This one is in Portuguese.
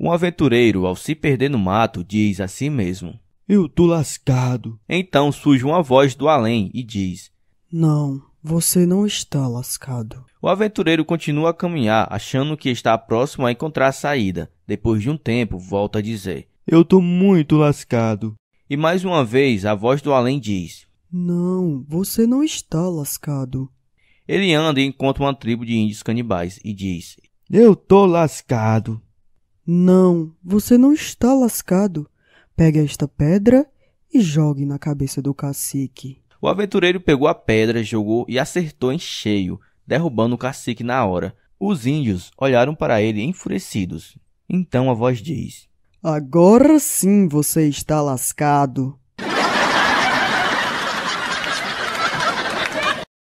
Um aventureiro, ao se perder no mato, diz a si mesmo: Eu tô lascado. Então surge uma voz do além e diz: Não, você não está lascado. O aventureiro continua a caminhar, achando que está próximo a encontrar a saída. Depois de um tempo, volta a dizer: Eu tô muito lascado. E mais uma vez, a voz do além diz: Não, você não está lascado. Ele anda e encontra uma tribo de índios canibais e diz: Eu tô lascado. Não, você não está lascado. Pegue esta pedra e jogue na cabeça do cacique. O aventureiro pegou a pedra, jogou e acertou em cheio, derrubando o cacique na hora. Os índios olharam para ele enfurecidos. Então a voz diz: Agora sim você está lascado.